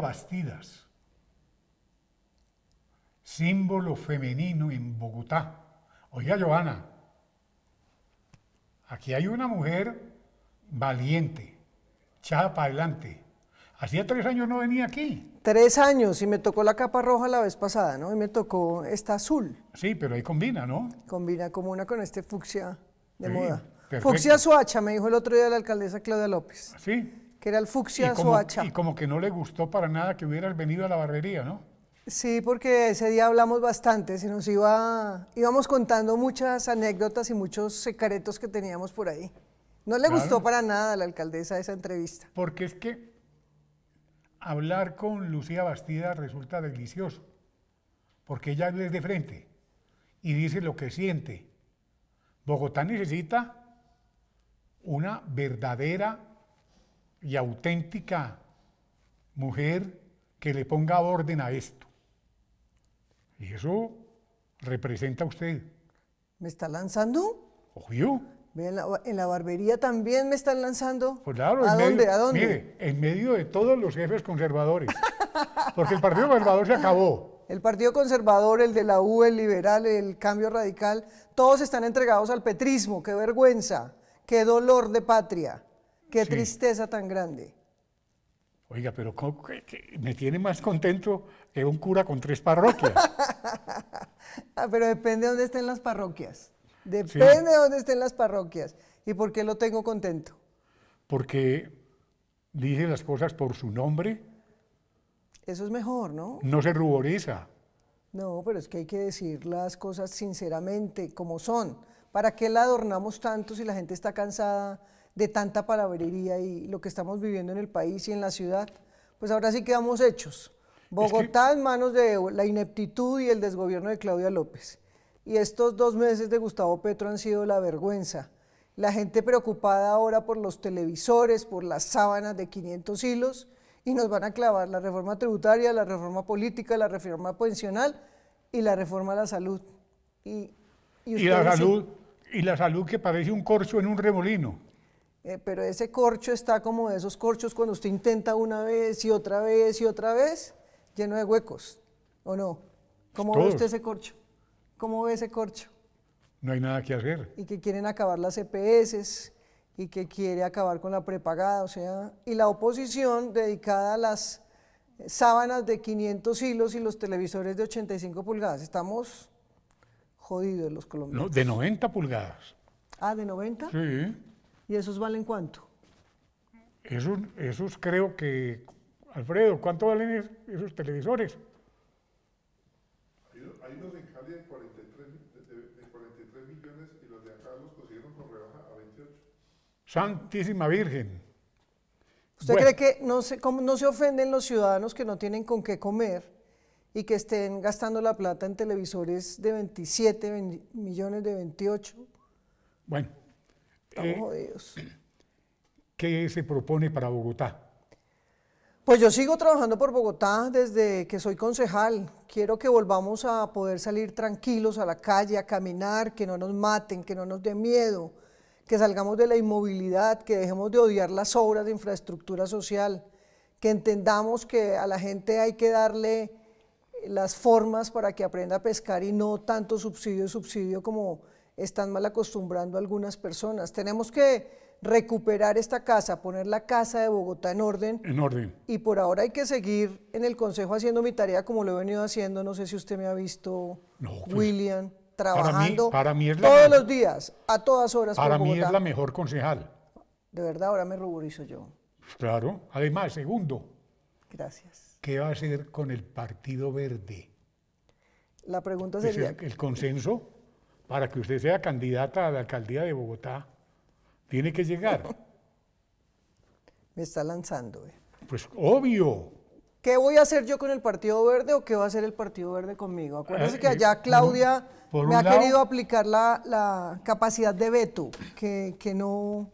Bastidas, símbolo femenino en Bogotá. Oiga, Joana, aquí hay una mujer valiente, chapa, para adelante. Hacía tres años no venía aquí. Tres años y me tocó la capa roja la vez pasada, ¿no? Y me tocó esta azul. Sí, pero ahí combina, ¿no? Combina como una con este fucsia de moda. Fuxia Fucsia Suacha, me dijo el otro día la alcaldesa Claudia López. Sí que era el fucsia Soacha. Y como que no le gustó para nada que hubieras venido a la barrería, ¿no? Sí, porque ese día hablamos bastante, se nos iba, íbamos contando muchas anécdotas y muchos secretos que teníamos por ahí. No le gustó para nada a la alcaldesa esa entrevista. Porque es que hablar con Lucía Bastida resulta delicioso, porque ella es de frente y dice lo que siente. Bogotá necesita una verdadera y auténtica mujer que le ponga orden a esto. Y eso representa a usted. ¿Me está lanzando? Ojo En la, en la, barbería también me están lanzando. Pues claro, ¿A, dónde, ¿A dónde? en medio de todos los jefes conservadores. porque el Partido Conservador se acabó. El Partido Conservador, el de la U, el liberal, el cambio radical, todos están entregados al petrismo. ¡Qué vergüenza! ¡Qué dolor de patria! Qué tristeza tan grande. Oiga, pero me tiene más contento eh, un cura con tres parroquias. Ah, pero depende de dónde estén las parroquias. Depende de dónde estén las parroquias. ¿Y por qué lo tengo contento? Porque dice las cosas por su nombre. Eso es mejor, ¿no? No se ruboriza. No, pero es que hay que decir las cosas sinceramente, como son. ¿Para qué la adornamos tanto si la gente está cansada de tanta palabrería y lo que estamos viviendo en el país y en la ciudad, pues ahora sí quedamos hechos. Bogotá en manos de la ineptitud y el desgobierno de Claudia López. Y estos dos meses de Gustavo Petro han sido la vergüenza. La gente preocupada ahora por los televisores, por las sábanas de 500 hilos, y nos van a clavar la reforma tributaria, la reforma política, la reforma pensional y la reforma a la salud. Y, la salud, y la salud que parece un corcho en un remolino. Eh, pero ese corcho está como de esos corchos cuando usted intenta una vez y otra vez y otra vez, lleno de huecos, ¿o no? ¿Cómo ve usted ese corcho? ¿Cómo ve ese corcho? No hay nada que hacer. Y que quieren acabar las EPS y que quiere acabar con la prepagada, o sea, y la oposición dedicada a las sábanas de 500 hilos y los televisores de 85 pulgadas. Estamos jodidos los colombianos. de 90 pulgadas. Ah, de 90? Sí. ¿Y esos valen cuánto? Esos, esos creo que, Alfredo, ¿cuánto valen esos, televisores? Hay, unos en Cali de 43, de, 43, millones y los de acá los consiguieron con rebaja a 28. Santísima Virgen. ¿Usted cree que no se, no se ofenden los ciudadanos que no tienen con qué comer y que estén gastando la plata en televisores de 27 millones, de 28? Bueno, Estamos eh, jodidos. ¿Qué se propone para Bogotá? Pues yo sigo trabajando por Bogotá desde que soy concejal. Quiero que volvamos a poder salir tranquilos a la calle, a caminar, que no nos maten, que no nos dé miedo, que salgamos de la inmovilidad, que dejemos de odiar las obras de infraestructura social, que entendamos que a la gente hay que darle las formas para que aprenda a pescar y no tanto subsidio, subsidio como están mal acostumbrando a algunas personas. Tenemos que recuperar esta casa, poner la casa de Bogotá en orden. En orden. Y por ahora hay que seguir en el Consejo haciendo mi tarea como lo he venido haciendo. No sé si usted me ha visto, William, trabajando para mí, todos los días, a todas horas. Para mí es la mejor concejal. De verdad, ahora me ruborizo yo. Claro. Además, segundo. Gracias. ¿Qué va a hacer con el Partido Verde? La pregunta sería... el consenso? para que usted sea candidata a la alcaldía de Bogotá, tiene que llegar. Me está lanzando. Eh. Pues obvio. ¿Qué voy a hacer yo con el Partido Verde o qué va a hacer el Partido Verde conmigo? Acuérdense ah, que eh, allá Claudia me ha querido aplicar la, capacidad de veto, que, no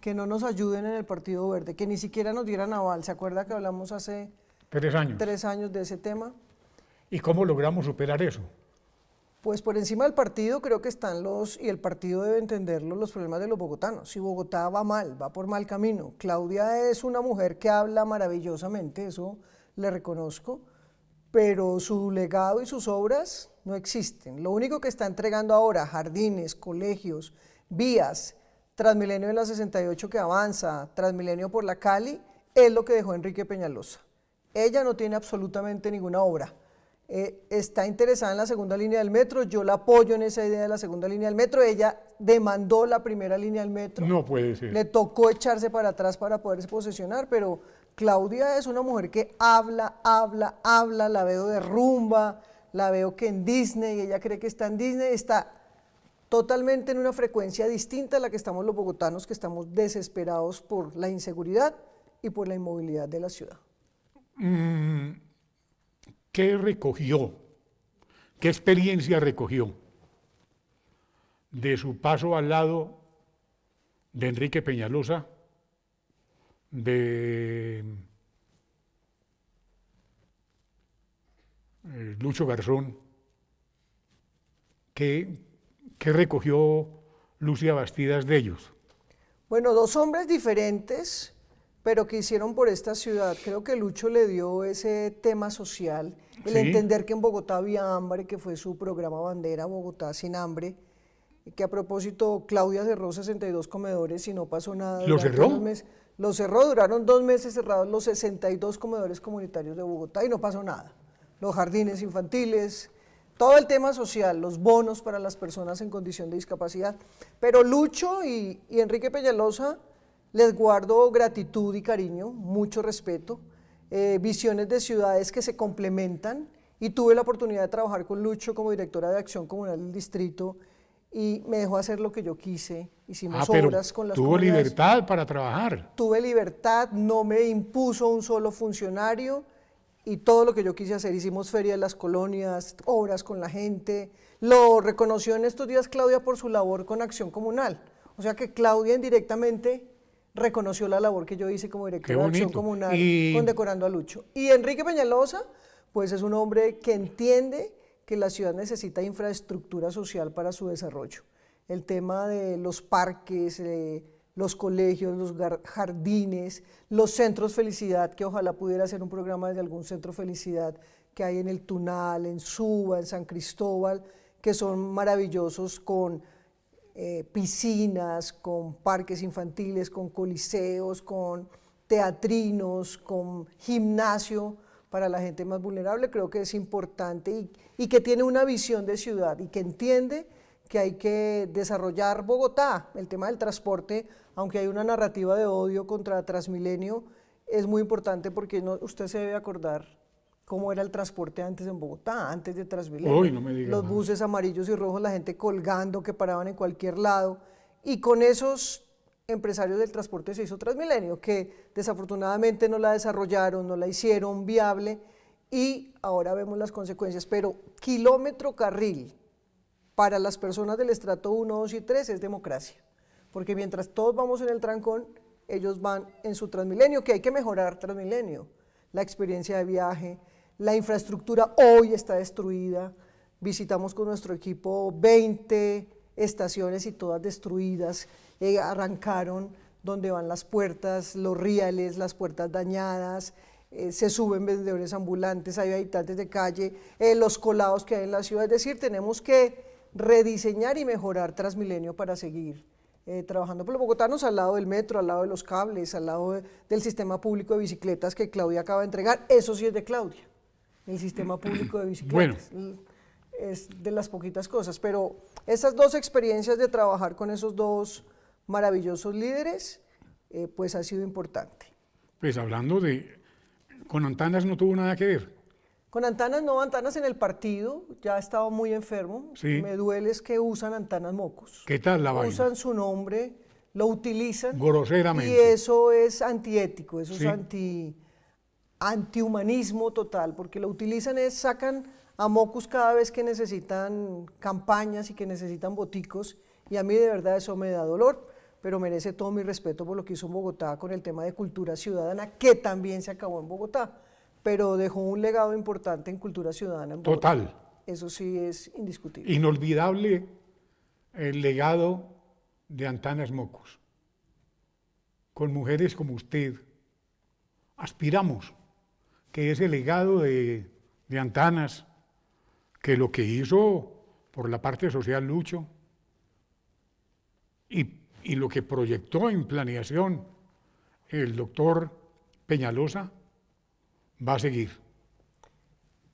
que no nos ayuden en el Partido Verde, que ni siquiera nos dieran aval. ¿Se acuerda que hablamos hace tres tres años de ese tema? ¿Y cómo logramos superar eso? Pues por encima del partido creo que están los, y el partido debe entenderlo, los problemas de los bogotanos. Si Bogotá va mal, va por mal camino. Claudia es una mujer que habla maravillosamente, eso le reconozco, pero su legado y sus obras no existen. Lo único que está entregando ahora, jardines, colegios, vías, Transmilenio de la 68 que avanza, Transmilenio por la Cali, es lo que dejó Enrique Peñalosa. Ella no tiene absolutamente ninguna obra. Eh, está interesada en la segunda línea del metro, yo la apoyo en esa idea de la segunda línea del metro, ella demandó la primera línea del metro. No puede ser. Le tocó echarse para atrás para poderse posesionar, pero Claudia es una mujer que habla, habla, habla, la veo de rumba, la veo que en Disney, ella cree que está en Disney, está totalmente en una frecuencia distinta a la que estamos los bogotanos, que estamos desesperados por la inseguridad y por la inmovilidad de la ciudad. Mm. ¿Qué recogió? ¿Qué experiencia recogió de su paso al lado de Enrique Peñalosa, de eh, Lucho Garzón? ¿Qué, recogió Lucia Bastidas de ellos? Bueno, dos hombres diferentes pero que hicieron por esta ciudad. Creo que Lucho le dio ese tema social, el entender que en Bogotá había hambre, que fue su programa bandera Bogotá sin hambre, y que a propósito Claudia cerró 62 comedores y no pasó nada. los cerró? Lo cerró, duraron dos meses cerrados los 62 comedores comunitarios de Bogotá y no pasó nada. Los jardines infantiles, todo el tema social, los bonos para las personas en condición de discapacidad. Pero Lucho y, y Enrique Peñalosa les guardo gratitud y cariño, mucho respeto, eh, visiones de ciudades que se complementan y tuve la oportunidad de trabajar con Lucho como directora de acción comunal del distrito y me dejó hacer lo que yo quise. Hicimos ah, obras con las Tuvo libertad para trabajar. Tuve libertad, no me impuso un solo funcionario y todo lo que yo quise hacer. Hicimos feria de las colonias, obras con la gente. Lo reconoció en estos días Claudia por su labor con Acción Comunal. O sea que Claudia indirectamente reconoció la labor que yo hice como director de Acción Comunal condecorando a Lucho. Y Enrique Peñalosa, pues es un hombre que entiende que la ciudad necesita infraestructura social para su desarrollo. El tema de los parques, eh, los colegios, los jardines, los centros felicidad, que ojalá pudiera ser un programa desde algún centro felicidad que hay en el Tunal, en Suba, en San Cristóbal, que son maravillosos con eh, piscinas, con parques infantiles, con coliseos, con teatrinos, con gimnasio para la gente más vulnerable, creo que es importante y, que tiene una visión de ciudad y que entiende que hay que desarrollar Bogotá. El tema del transporte, aunque hay una narrativa de odio contra Transmilenio, es muy importante porque usted se debe acordar cómo era el transporte antes en Bogotá, antes de Transmilenio. los buses amarillos y rojos, la gente colgando que paraban en cualquier lado. Y con esos empresarios del transporte se hizo Transmilenio, que desafortunadamente no la desarrollaron, no la hicieron viable y ahora vemos las consecuencias. Pero kilómetro carril para las personas del estrato 1, 2 y 3 es democracia, porque mientras todos vamos en el trancón, ellos van en su Transmilenio, que hay que mejorar Transmilenio, la experiencia de viaje, la infraestructura hoy está destruida. Visitamos con nuestro equipo 20 estaciones y todas destruidas. Eh, arrancaron donde van las puertas, los riales, las puertas dañadas. Eh, se suben vendedores ambulantes, hay habitantes de calle, eh, los colados que hay en la ciudad. Es decir, tenemos que rediseñar y mejorar Transmilenio para seguir trabajando por pues los bogotanos al lado del metro, al lado de los cables, al lado del sistema público de bicicletas que Claudia acaba de entregar. Eso sí es de Claudia el sistema público de bicicletas. Mm, es de las poquitas cosas, pero esas dos experiencias de trabajar con esos dos maravillosos líderes, eh, pues ha sido importante. Pues hablando de, con Antanas no tuvo nada que ver. Con Antanas no, Antanas en el partido, ya estaba muy enfermo. Sí. Me duele es que usan Antanas Mocos. ¿Qué tal la vaina? Usan su nombre, lo utilizan. Groseramente. Y eso es antiético, eso es anti antihumanismo total, porque lo utilizan es, sacan a mocus cada vez que necesitan campañas y que necesitan boticos, y a mí de verdad eso me da dolor, pero merece todo mi respeto por lo que hizo Bogotá con el tema de cultura ciudadana, que también se acabó en Bogotá, pero dejó un legado importante en cultura ciudadana. En Total. Eso sí es indiscutible. Inolvidable el legado de Antanas Mocus. Con mujeres como usted, aspiramos que es legado de, Antanas, que lo que hizo por la parte social Lucho y, lo que proyectó en planeación el doctor Peñalosa va a seguir.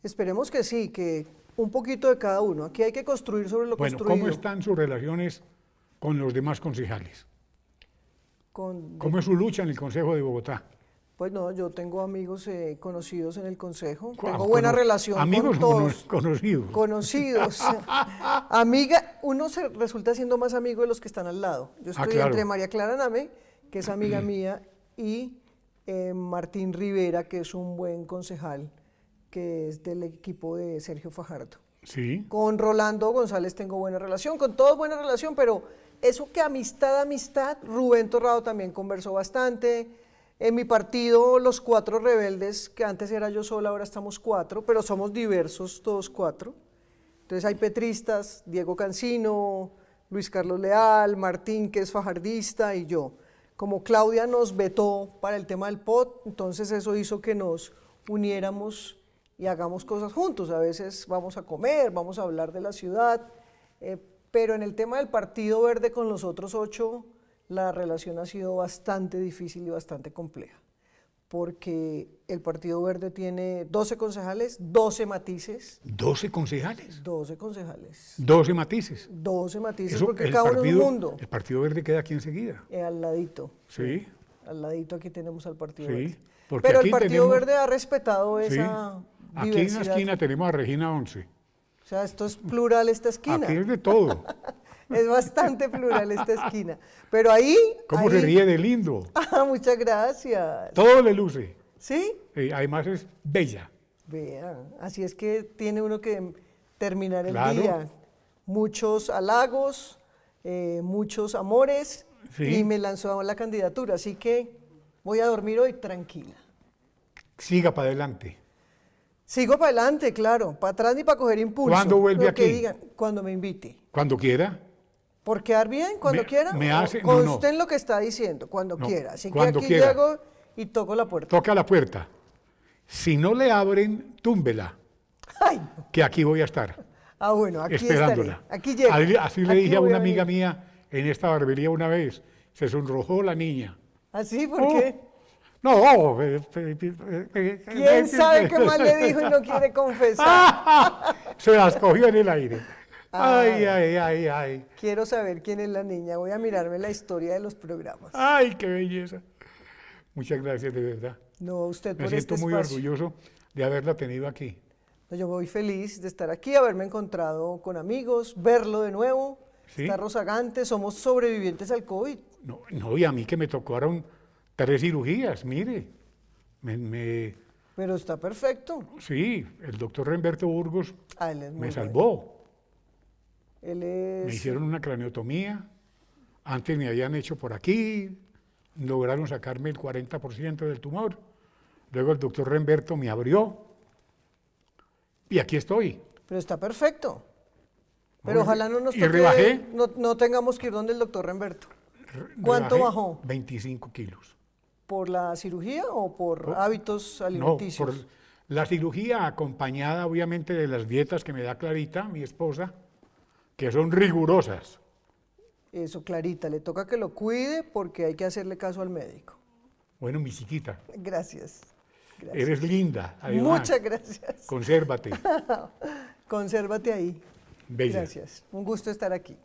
Esperemos que sí, que un poquito de cada uno. Aquí hay que construir sobre lo bueno, ¿Cómo están sus relaciones con los demás concejales? ¿Cómo es su lucha en el Consejo de Bogotá? Pues yo tengo amigos eh, conocidos en el consejo, tengo buena relación con todos. conocidos. Conocidos. Amiga, uno se resulta siendo más amigo de los que están al lado. Yo ah, estoy entre María Clara Name, que es amiga mía, y eh, Martín Rivera, que es un buen concejal, que es del equipo de Sergio Fajardo. Sí. Con Rolando González tengo buena relación, con todos buena relación, pero eso que amistad, amistad, Rubén Torrado también conversó bastante, en mi partido, los cuatro rebeldes, que antes era yo sola, ahora estamos cuatro, pero somos diversos todos cuatro. Entonces hay petristas, Diego Cancino, Luis Carlos Leal, Martín, que es fajardista, y yo. Como Claudia nos vetó para el tema del POT, entonces eso hizo que nos uniéramos y hagamos cosas juntos. A veces vamos a comer, vamos a hablar de la ciudad, eh, pero en el tema del Partido Verde con los otros ocho la relación ha sido bastante difícil y bastante compleja, porque el Partido Verde tiene 12 concejales, 12 matices. ¿12 concejales? 12 concejales. ¿12 matices? 12 matices, porque cada uno un mundo. El Partido Verde queda aquí enseguida. Eh, al ladito. Sí. Al ladito aquí tenemos al Partido Verde. Pero el Partido Verde ha respetado esa... Aquí en la esquina tenemos a Regina 11. O sea, esto es plural esta esquina. Aquí es de todo. es bastante plural esta esquina. Pero ahí... ¿Cómo se ríe de lindo? Ah, muchas gracias. Todo le luce. ¿Sí? Y además es bella. Vean, así es que tiene uno que terminar el día. Muchos halagos, eh, muchos amores y me lanzó la candidatura. Así que voy a dormir hoy tranquila. Siga para adelante. Sigo para adelante, claro, para atrás ni para coger impulso. ¿Cuándo vuelve aquí? cuando me invite. Cuando quiera. Por quedar bien, cuando quiera. con usted lo que está diciendo, cuando quiera. Así que aquí llego y toco la puerta. Toca la puerta. Si no le abren, túmbela. que aquí voy a estar. Ah, bueno, aquí esperándola. Aquí llega. Así, le dije a una amiga mía en esta barbería una vez. Se sonrojó la niña. ¿Así? ¿Ah, ¿Por qué? Oh. No, oh, eh, eh, eh, ¿quién sabe qué mal le dijo y no quiere confesar? se las cogió en el aire. Ay, ay, ay, ay. Quiero saber quién es la niña. Voy a mirarme la historia de los programas. Ay, qué belleza. Muchas gracias, de verdad. No, usted por Me siento este muy orgulloso de haberla tenido aquí. yo voy feliz de estar aquí, haberme encontrado con amigos, verlo de nuevo. ¿Sí? Está rozagante, somos sobrevivientes al COVID. No, no, y a mí que me tocaron tres cirugías, mire. Pero está perfecto. Sí, el doctor Renberto Burgos ah, me salvó. Me hicieron una craneotomía, antes me habían hecho por aquí, lograron sacarme el 40% del tumor. Luego el doctor Remberto me abrió y aquí estoy. Pero está perfecto. Pero ojalá no nos toque, y rebajé, no, no, tengamos que ir donde el doctor Remberto. ¿Cuánto bajó? 25 kilos. ¿Por la cirugía o por hábitos alimenticios? por la cirugía acompañada obviamente de las dietas que me da Clarita, mi esposa, que son rigurosas. Eso, Clarita, le toca que lo cuide porque hay que hacerle caso al médico. Bueno, mi chiquita. Gracias. gracias. Eres linda. Muchas gracias. Consérvate. Consérvate ahí. Gracias. Un gusto estar aquí.